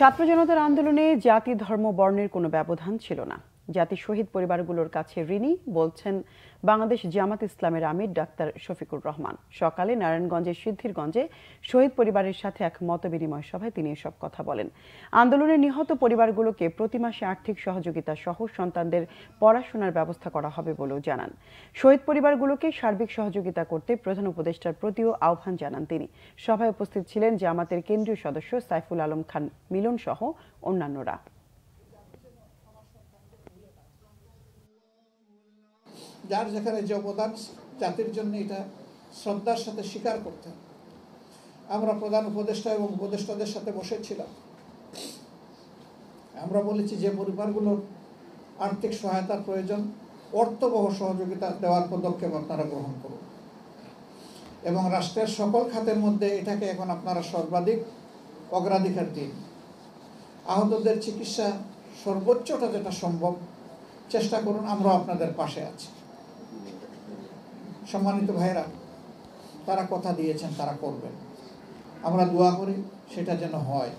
ছাত্র জনতার আন্দোলনে জাতি ধর্ম বর্ণের কোনো ব্যবধান ছিল না জাতি শহীদ পরিবারগুলোর কাছে ঋণী বলছেন বাংলাদেশ জামাত ইসলামের আমির ডাক্তার শফিকুর রহমান সকালে নারায়ণগঞ্জের সিদ্ধিরগঞ্জে শহীদ পরিবারের সাথে এক মত বিনিময় সভায় তিনি এসব কথা বলেন আন্দোলনে নিহত পরিবারগুলোকে প্রতি মাসে আর্থিক সহযোগিতা সহ সন্তানদের পড়াশোনার ব্যবস্থা করা হবে বলেও জানান শহীদ পরিবারগুলোকে সার্বিক সহযোগিতা করতে প্রধান উপদেষ্টার প্রতিও আহ্বান জানান তিনি সভায় উপস্থিত ছিলেন জামাতের কেন্দ্রীয় সদস্য সাইফুল আলম খান মিলন সহ অন্যান্যরা যার যেখানে যে অবদান জাতির জন্য এটা শ্রদ্ধার সাথে স্বীকার করতে আমরা প্রধান উপদেষ্টা এবং উপদেষ্টাদের সাথে বসেছিলাম আমরা বলেছি যে পরিবারগুলোর আর্থিক সহায়তার প্রয়োজন অর্থবহ সহযোগিতা দেওয়ার পদক্ষেপ আপনারা গ্রহণ করুন এবং রাষ্ট্রের সকল খাতের মধ্যে এটাকে এখন আপনারা সর্বাধিক অগ্রাধিকার দিন আহতদের চিকিৎসা সর্বোচ্চটা যেটা সম্ভব চেষ্টা করুন আমরা আপনাদের পাশে আছি সম্মানিত ভাইয়েরা তারা কথা দিয়েছেন তারা করবেন আমরা দোয়া করি সেটা যেন হয়